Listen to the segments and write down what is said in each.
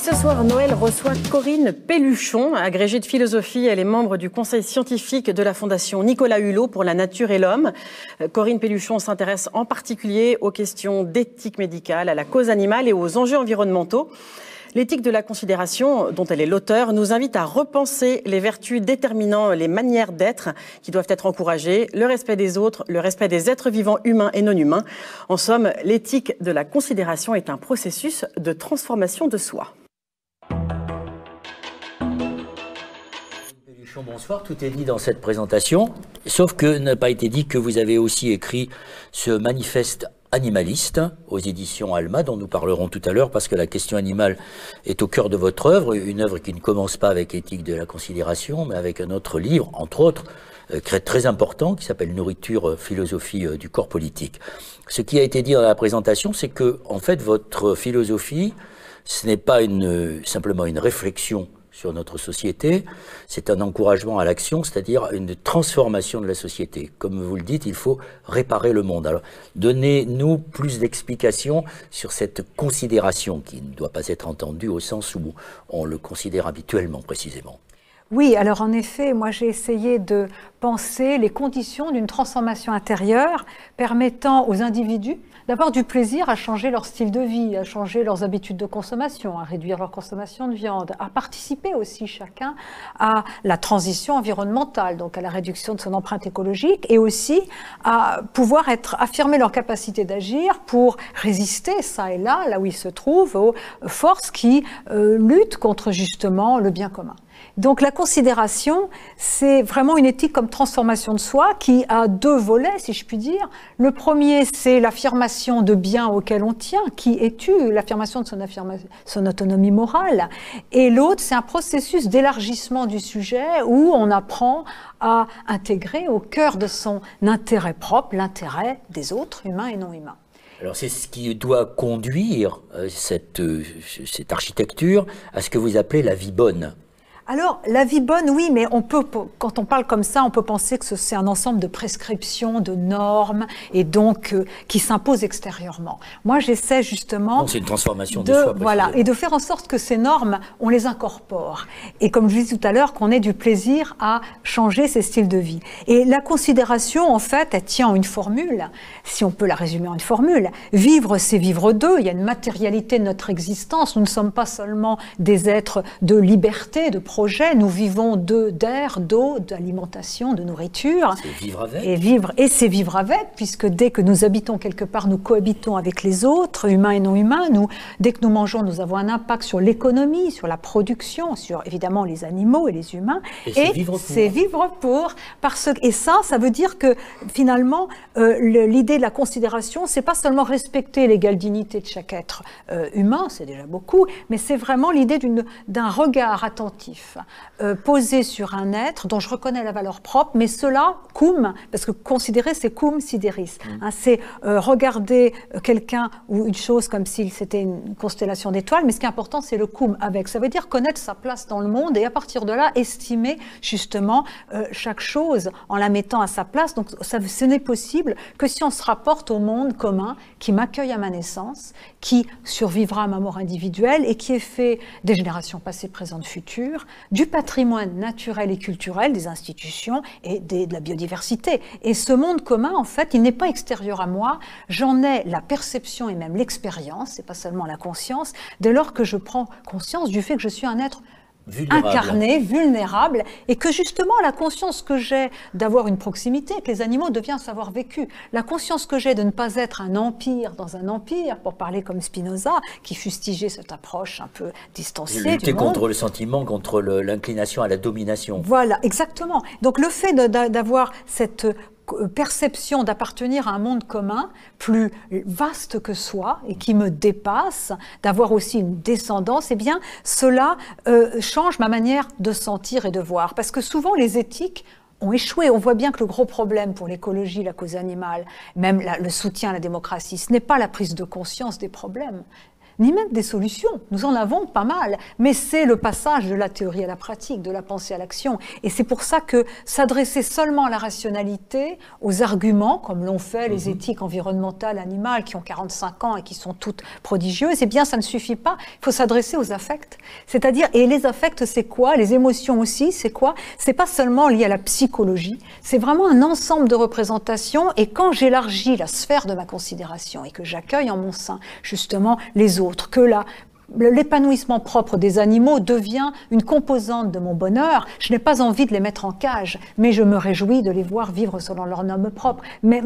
Ce soir, Noël reçoit Corinne Pelluchon, agrégée de philosophie. Elle est membre du conseil scientifique de la Fondation Nicolas Hulot pour la nature et l'homme. Euh, Corinne Pelluchon s'intéresse en particulier aux questions d'éthique médicale, à la cause animale et aux enjeux environnementaux. L'éthique de la considération, dont elle est l'auteur, nous invite à repenser les vertus déterminant les manières d'être qui doivent être encouragées, le respect des autres, le respect des êtres vivants humains et non humains. En somme, l'éthique de la considération est un processus de transformation de soi. bonsoir. Tout est dit dans cette présentation, sauf que n'a pas été dit que vous avez aussi écrit ce manifeste animaliste aux éditions Alma, dont nous parlerons tout à l'heure, parce que la question animale est au cœur de votre œuvre, une œuvre qui ne commence pas avec Éthique de la considération, mais avec un autre livre, entre autres, euh, très important, qui s'appelle Nourriture, euh, philosophie euh, du corps politique. Ce qui a été dit dans la présentation, c'est que, en fait, votre philosophie, ce n'est pas simplement une réflexion sur notre société, c'est un encouragement à l'action, c'est-à-dire une transformation de la société. Comme vous le dites, il faut réparer le monde. Alors, donnez-nous plus d'explications sur cette considération qui ne doit pas être entendue au sens où on le considère habituellement, précisément. Oui, alors en effet, moi j'ai essayé de penser les conditions d'une transformation intérieure permettant aux individus d'avoir du plaisir à changer leur style de vie, à changer leurs habitudes de consommation, à réduire leur consommation de viande, à participer aussi chacun à la transition environnementale, donc à la réduction de son empreinte écologique, et aussi à pouvoir être affirmer leur capacité d'agir pour résister ça et là, là où ils se trouvent, aux forces qui euh, luttent contre justement le bien commun. Donc la considération, c'est vraiment une éthique comme transformation de soi qui a deux volets, si je puis dire. Le premier, c'est l'affirmation de bien auquel on tient, qui est tu l'affirmation de son, autonomie morale. Et l'autre, c'est un processus d'élargissement du sujet où on apprend à intégrer au cœur de son intérêt propre l'intérêt des autres, humains et non humains. Alors c'est ce qui doit conduire euh, euh, cette architecture à ce que vous appelez la vie bonne. Alors, la vie bonne, oui, mais on peut, quand on parle comme ça, on peut penser que c'est un ensemble de prescriptions, de normes, et donc euh, qui s'imposent extérieurement. Moi, j'essaie justement. c'est une transformation de, Voilà, et de faire en sorte que ces normes, on les incorpore. Et comme je disais tout à l'heure, qu'on ait du plaisir à changer ces styles de vie. Et la considération, en fait, elle tient une formule, si on peut la résumer en une formule. Vivre, c'est vivre d'eux. Il y a une matérialité de notre existence. Nous ne sommes pas seulement des êtres de liberté, de projet. Nous vivons de d'air, d'eau, d'alimentation, de nourriture. vivre avec. Et vivre et c'est vivre avec, puisque dès que nous habitons quelque part, nous cohabitons avec les autres, humains et non humains. Nous, dès que nous mangeons, nous avons un impact sur l'économie, sur la production, sur évidemment les animaux et les humains. Et, c'est vivre pour. vivre pour et ça, ça veut dire que finalement, euh, l'idée de la considération, c'est pas seulement respecter l'égale dignité de chaque être euh, humain, c'est déjà beaucoup, mais c'est vraiment l'idée d'un regard attentif euh, posé sur un être dont je reconnais la valeur propre, mais cela, cum, parce que considérer, c'est cum sidéris, mm. hein, c'est euh, regarder euh, quelqu'un ou une chose comme s'il c'était une constellation d'étoiles, mais ce qui est important, c'est le cum avec. Ça veut dire connaître sa place dans le monde et à partir de là, estimer justement chaque chose en la mettant à sa place. Donc, ça, ce n'est possible que si on se rapporte au monde commun qui m'accueille à ma naissance, qui survivra à ma mort individuelle et qui est fait des générations passées, présentes, futures, du patrimoine naturel et culturel des institutions et de la biodiversité. Et ce monde commun, en fait, il n'est pas extérieur à moi. J'en ai la perception et même l'expérience, et pas seulement la conscience, dès lors que je prends conscience du fait que je suis un être incarné, vulnérable, et que justement la conscience que j'ai d'avoir une proximité avec les animaux devient savoir vécu. La conscience que j'ai de ne pas être un empire dans un empire, pour parler comme Spinoza, qui fustigeait cette approche un peu distanciée' Lutter contre le sentiment, contre l'inclination à la domination. Voilà, exactement. Donc le fait d'avoir cette euh, perception d'appartenir à un monde commun, plus vaste que soi et qui me dépasse, d'avoir aussi une descendance, eh bien, cela euh, change ma manière de sentir et de voir. Parce que souvent, les éthiques ont échoué. On voit bien que le gros problème pour l'écologie, la cause animale, même le soutien à la démocratie, ce n'est pas la prise de conscience des problèmes, ni même des solutions. Nous en avons pas mal, mais c'est le passage de la théorie à la pratique, de la pensée à l'action. Et c'est pour ça que s'adresser seulement à la rationalité, aux arguments, comme l'ont fait les mhm. éthiques environnementales animales qui ont 45 ans et qui sont toutes prodigieuses, eh bien ça ne suffit pas. Il faut s'adresser aux affects. C'est-à-dire, et les affects, c'est quoi Les émotions aussi, c'est quoi C'est pas seulement lié à la psychologie, c'est vraiment un ensemble de représentations. Et quand j'élargis la sphère de ma considération et que j'accueille en mon sein justement les autres, autre que là l'épanouissement propre des animaux devient une composante de mon bonheur. Je n'ai pas envie de les mettre en cage, mais je me réjouis de les voir vivre selon leur norme propre. Mais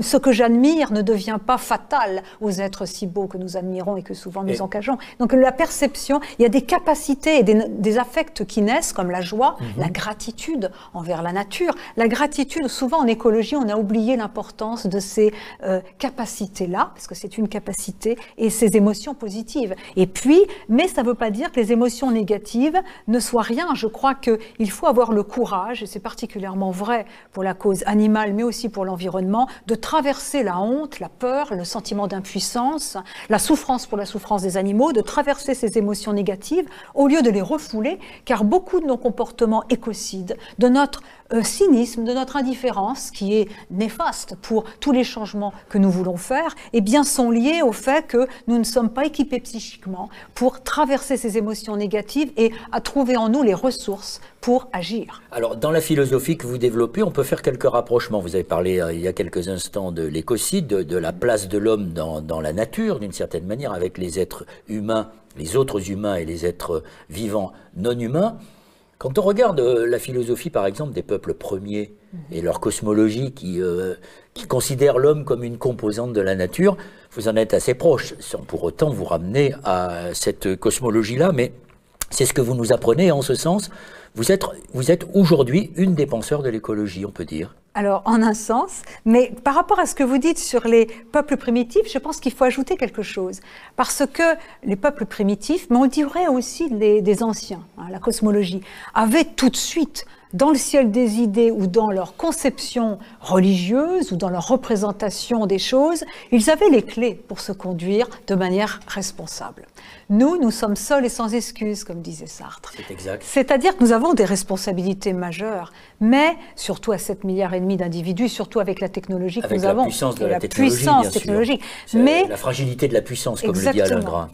ce que j'admire ne devient pas fatal aux êtres si beaux que nous admirons et que souvent nous encageons. Donc la perception, il y a des capacités et des, affects qui naissent, comme la joie, mhm. la gratitude envers la nature. La gratitude, souvent en écologie, on a oublié l'importance de ces euh, capacités-là, parce que c'est une capacité, et ces émotions positives. Et puis, mais ça ne veut pas dire que les émotions négatives ne soient rien. Je crois qu'il faut avoir le courage, et c'est particulièrement vrai pour la cause animale, mais aussi pour l'environnement, de traverser la honte, la peur, le sentiment d'impuissance, la souffrance pour la souffrance des animaux, de traverser ces émotions négatives au lieu de les refouler, car beaucoup de nos comportements écocides, de notre euh, cynisme, de notre indifférence, qui est néfaste pour tous les changements que nous voulons faire, et bien, sont liés au fait que nous ne sommes pas équipés psychiquement pour traverser ces émotions négatives et à trouver en nous les ressources pour agir. Alors, dans la philosophie que vous développez, on peut faire quelques rapprochements. Vous avez parlé euh, il y a quelques instants de l'écocide, de, la place de l'homme dans la nature, d'une certaine manière, avec les êtres humains, les autres humains et les êtres vivants non humains. Quand on regarde euh, la philosophie, par exemple, des peuples premiers et leur cosmologie qui, euh, considère l'homme comme une composante de la nature, vous en êtes assez proche, sans pour autant vous ramener à cette cosmologie-là, mais c'est ce que vous nous apprenez en ce sens. Vous êtes, vous êtes aujourd'hui une des penseurs de l'écologie, on peut dire. Alors, en un sens, mais par rapport à ce que vous dites sur les peuples primitifs, je pense qu'il faut ajouter quelque chose. Parce que les peuples primitifs, mais on dirait aussi des anciens, hein, la cosmologie, avaient tout de suite dans le ciel des idées ou dans leur conception religieuse ou dans leur représentation des choses, ils avaient les clés pour se conduire de manière responsable. Nous, nous sommes seuls et sans excuses, comme disait Sartre. C'est exact. C'est-à-dire que nous avons des responsabilités majeures, mais surtout à 7 milliards et demi d'individus, surtout avec la technologie que nous la avons. Puissance de la, la, puissance technologique. Mais la fragilité de la puissance, comme le dit Alain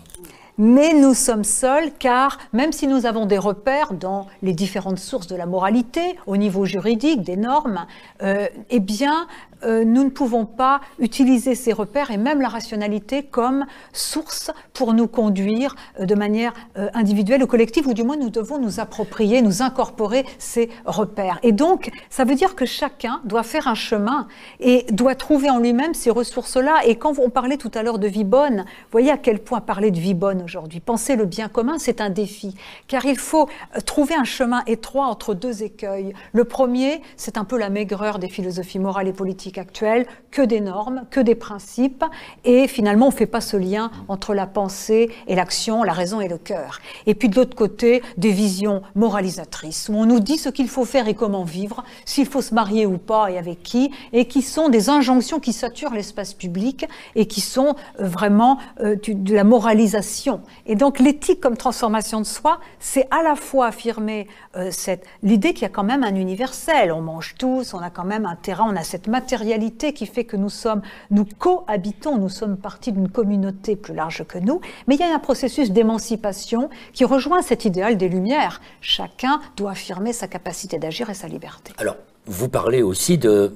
mais nous sommes seuls car même si nous avons des repères dans les différentes sources de la moralité, au niveau juridique, des normes, euh, eh bien, euh, nous ne pouvons pas utiliser ces repères et même la rationalité comme source pour nous conduire euh, de manière euh, individuelle ou collective, ou du moins nous devons nous approprier, nous incorporer ces repères. Et donc, ça veut dire que chacun doit faire un chemin et doit trouver en lui-même ces ressources-là. Et quand on parlait tout à l'heure de vie bonne, voyez à quel point parler de vie bonne aujourd'hui, penser le bien commun, c'est un défi, car il faut trouver un chemin étroit entre deux écueils. Le premier, c'est un peu la maigreur des philosophies morales et politiques actuelle que des normes, que des principes, et finalement on ne fait pas ce lien entre la pensée et l'action, la raison et le cœur. Et puis de l'autre côté, des visions moralisatrices, où on nous dit ce qu'il faut faire et comment vivre, s'il faut se marier ou pas et avec qui, et qui sont des injonctions qui saturent l'espace public et qui sont euh, vraiment euh, de la moralisation. Et donc l'éthique comme transformation de soi, c'est à la fois affirmer euh, cette l'idée qu'il y a quand même un universel, on mange tous, on a quand même un terrain, on a cette matière réalité qui fait que nous sommes, nous cohabitons, nous sommes partie d'une communauté plus large que nous, mais il y a un processus d'émancipation qui rejoint cet idéal des Lumières. Chacun doit affirmer sa capacité d'agir et sa liberté. Alors, vous parlez aussi de,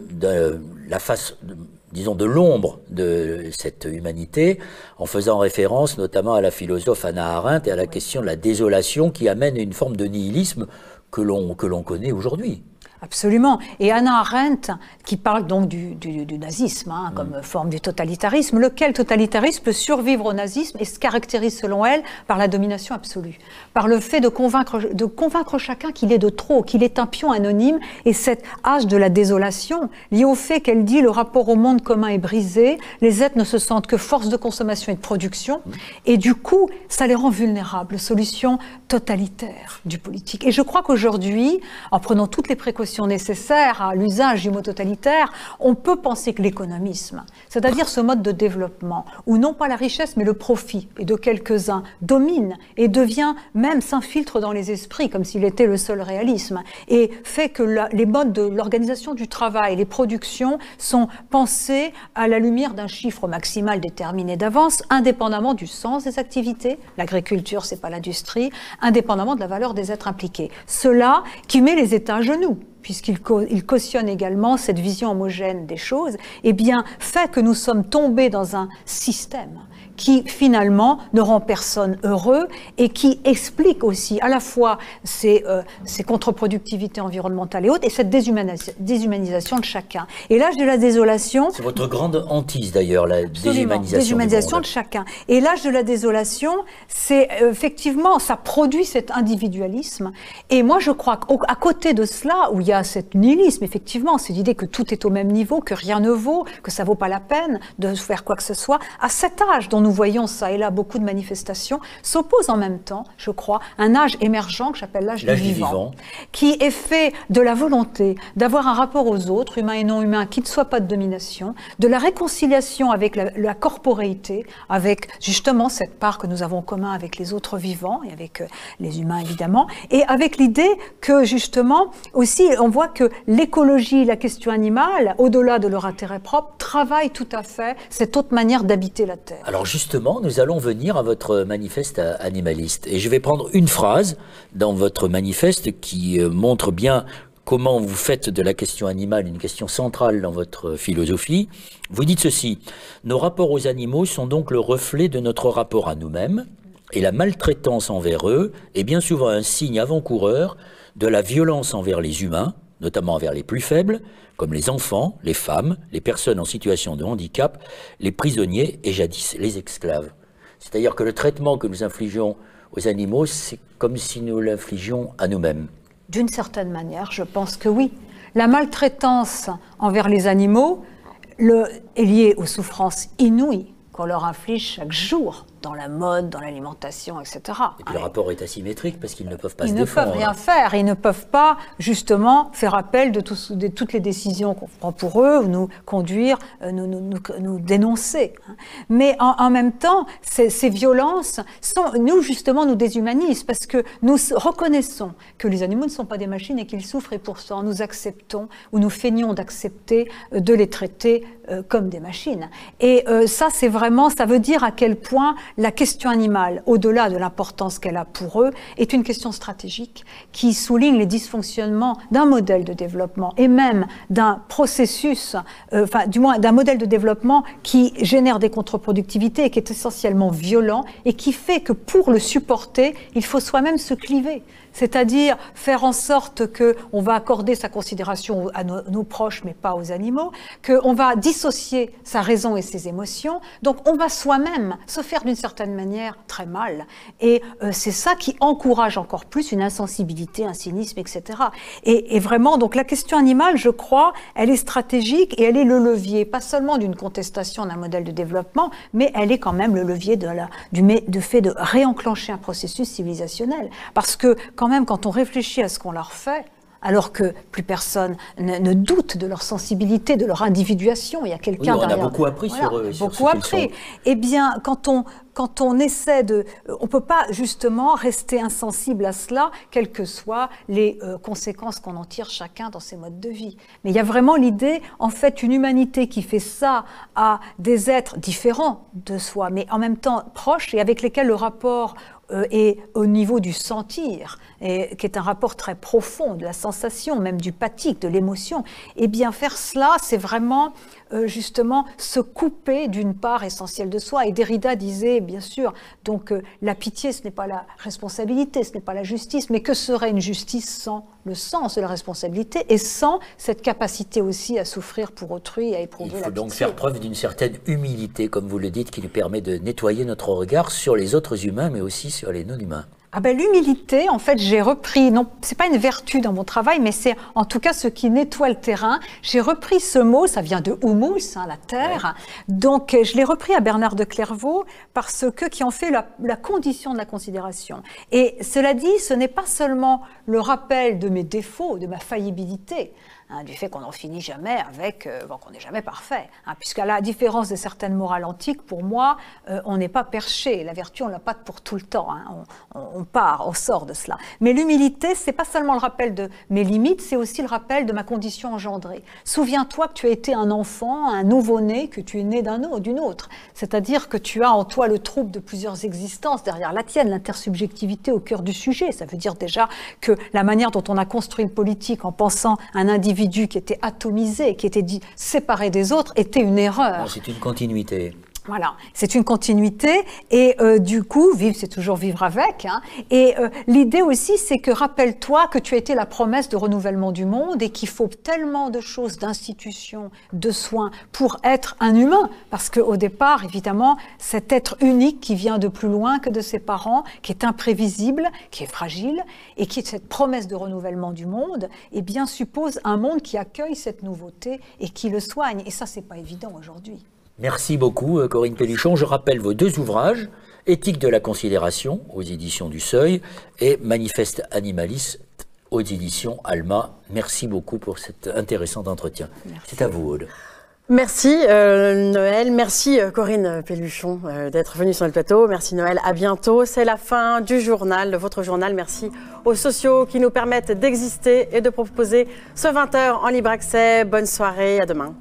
la face, disons, de l'ombre de cette humanité, en faisant référence notamment à la philosophe Anna Arendt et à la question de la désolation qui amène une forme de nihilisme que l'on connaît aujourd'hui. Absolument. Et Anna Arendt, qui parle donc du, nazisme hein, comme mm. forme du totalitarisme, lequel totalitarisme peut survivre au nazisme et se caractérise selon elle par la domination absolue, par le fait de convaincre, chacun qu'il est de trop, qu'il est un pion anonyme, et cette âge de la désolation liée au fait qu'elle dit le rapport au monde commun est brisé, les êtres ne se sentent que force de consommation et de production, mm. et du coup, ça les rend vulnérables, solution totalitaire du politique. Et je crois qu'aujourd'hui, en prenant toutes les précautions, nécessaires à l'usage du mot totalitaire, on peut penser que l'économisme, c'est-à-dire ce mode de développement où non pas la richesse mais le profit et de quelques-uns domine et devient même s'infiltre dans les esprits comme s'il était le seul réalisme et fait que les modes de l'organisation du travail, les productions sont pensées à la lumière d'un chiffre maximal déterminé d'avance, indépendamment du sens des activités. L'agriculture, c'est pas l'industrie, indépendamment de la valeur des êtres impliqués. Cela qui met les États à genoux puisqu'il cautionne également cette vision homogène des choses, eh bien, fait que nous sommes tombés dans un système qui finalement ne rend personne heureux et qui explique aussi à la fois ces, ces euh, contre-productivités environnementales et autres et cette déshumanisation, de chacun. Et l'âge de la désolation. C'est votre grande hantise d'ailleurs, la déshumanisation. Déshumanisation de chacun. Et l'âge de la désolation, c'est euh, effectivement, ça produit cet individualisme. Et moi je crois qu'à côté de cela, où il y a cet nihilisme, effectivement, c'est l'idée que tout est au même niveau, que rien ne vaut, que ça ne vaut pas la peine de faire quoi que ce soit, à cet âge dont nous voyons ça et là beaucoup de manifestations, s'opposent en même temps, je crois, un âge émergent que j'appelle l'âge du, vivant, qui est fait de la volonté d'avoir un rapport aux autres, humains et non humains, qui ne soit pas de domination, de la réconciliation avec la, corporéité, avec justement cette part que nous avons en commun avec les autres vivants et avec euh, les humains évidemment, et avec l'idée que justement aussi on voit que l'écologie, la question animale, au-delà de leur intérêt propre, travaille tout à fait cette autre manière d'habiter la Terre justement, nous allons venir à votre manifeste animaliste. Et je vais prendre une phrase dans votre manifeste qui euh, montre bien comment vous faites de la question animale une question centrale dans votre philosophie. Vous dites ceci, nos rapports aux animaux sont donc le reflet de notre rapport à nous-mêmes, et la maltraitance envers eux est bien souvent un signe avant-coureur de la violence envers les humains, notamment envers les plus faibles, comme les enfants, les femmes, les personnes en situation de handicap, les prisonniers et jadis les esclaves. C'est-à-dire que le traitement que nous infligeons aux animaux, c'est comme si nous l'infligions à nous-mêmes. D'une certaine manière, je pense que oui. La maltraitance envers les animaux est liée aux souffrances inouïes qu'on leur inflige chaque jour dans la mode, dans l'alimentation, etc. Et puis le rapport est asymétrique parce qu'ils ne peuvent pas ils se défendre. Ils ne peuvent rien faire. Ils ne peuvent pas, justement, faire appel de, toutes les décisions qu'on prend pour eux nous conduire, euh, nous, nous, dénoncer. Hein. Mais en, même temps, ces, violences sont, nous, justement, nous déshumanisent parce que nous reconnaissons que les animaux ne sont pas des machines et qu'ils souffrent et pour ça, nous acceptons ou nous feignons d'accepter euh, de les traiter euh, comme des machines. Et ça, c'est vraiment, ça veut dire à quel point la question animale, au-delà de l'importance qu'elle a pour eux, est une question stratégique qui souligne les dysfonctionnements d'un modèle de développement et même d'un processus, euh, enfin du moins d'un modèle de développement qui génère des contre-productivités et qui est essentiellement violent et qui fait que pour le supporter, il faut soi-même se cliver c'est-à-dire faire en sorte que on va accorder sa considération à nos, proches, mais pas aux animaux, qu'on va dissocier sa raison et ses émotions. Donc, on va soi-même se faire certaine manière très mal. Et euh, c'est ça qui encourage encore plus une insensibilité, un cynisme, etc. Et, vraiment, donc la question animale, je crois, elle est stratégique et elle est le levier, pas seulement d'une contestation d'un modèle de développement, mais elle est quand même le levier de la, du, fait de réenclencher un processus civilisationnel. Parce que quand même, quand on réfléchit à ce qu'on leur fait, alors que plus personne ne, doute de leur sensibilité, de leur individuation. Il y a quelqu'un oui, On a beaucoup appris sur eux. Beaucoup appris. Eh bien, quand on, essaie de... Euh, on ne peut pas justement rester insensible à cela, quelles que soient les euh, conséquences qu'on en tire chacun dans ses modes de vie. Mais il y a vraiment l'idée, en fait, une humanité qui fait ça à des êtres différents de soi, mais en même temps proches et avec lesquels le rapport euh, et au niveau du sentir, et, qui est un rapport très profond de la sensation, même du pathique, de l'émotion, eh bien faire cela, c'est vraiment euh, justement se couper d'une part essentielle de soi. Et Derrida disait, bien sûr, donc euh, la pitié, ce n'est pas la responsabilité, ce n'est pas la justice, mais que serait une justice sans le sens de la responsabilité et sans cette capacité aussi à souffrir pour autrui, à éprouver la Il faut donc faire preuve d'une certaine humilité, comme vous le dites, qui nous permet de nettoyer notre regard sur les autres humains, mais aussi sur les non-humains ah ben, L'humilité, en fait, j'ai repris, ce n'est pas une vertu dans mon travail, mais c'est en tout cas ce qui nettoie le terrain. J'ai repris ce mot, ça vient de humus, hein, la terre. Donc, je l'ai repris à Bernard de Clairvaux parce que, qui en fait la, la condition de la considération. Et cela dit, ce n'est pas seulement le rappel de mes défauts, de ma faillibilité. Hein, du fait qu'on n'en finit jamais avec, euh, qu'on n'est jamais parfait. Hein, Puisqu'à la différence de certaines morales antiques, pour moi, euh, on n'est pas perché. La vertu, on l'a pas pour tout le temps. Hein. on, part, on sort de cela. Mais l'humilité, c'est pas seulement le rappel de mes limites, c'est aussi le rappel de ma condition engendrée. Souviens-toi que tu as été un enfant, un nouveau-né, que tu es né d'un autre, d'une autre. C'est-à-dire que tu as en toi le trouble de plusieurs existences derrière la tienne, l'intersubjectivité au cœur du sujet. Ça veut dire déjà que la manière dont on a construit une politique en pensant un individu qui était atomisé, qui était dit, séparé des autres, était une erreur. C'est une continuité. Voilà, c'est une continuité et euh, du coup, vivre, c'est toujours vivre avec. Hein. Et euh, l'idée aussi, c'est que rappelle-toi que tu as été la promesse de renouvellement du monde et qu'il faut tellement de choses, d'institutions, de soins pour être un humain. Parce qu'au départ, évidemment, cet être unique qui vient de plus loin que de ses parents, qui est imprévisible, qui est fragile et qui est cette promesse de renouvellement du monde, eh bien, suppose un monde qui accueille cette nouveauté et qui le soigne. Et ça, c'est pas évident aujourd'hui. Merci beaucoup, euh, Corinne Pelluchon, Je rappelle vos deux ouvrages, Éthique de la considération, aux éditions du Seuil, et Manifeste animaliste, aux éditions Alma. Merci beaucoup pour cet intéressant entretien. C'est à vous, Aude. Merci euh, Noël, merci euh, Corinne Pelluchon d'être venue sur le plateau. Merci Noël, à bientôt. C'est la fin du journal, de votre journal. Merci aux sociaux qui nous permettent d'exister et de proposer ce 20h en libre accès. Bonne soirée, à demain.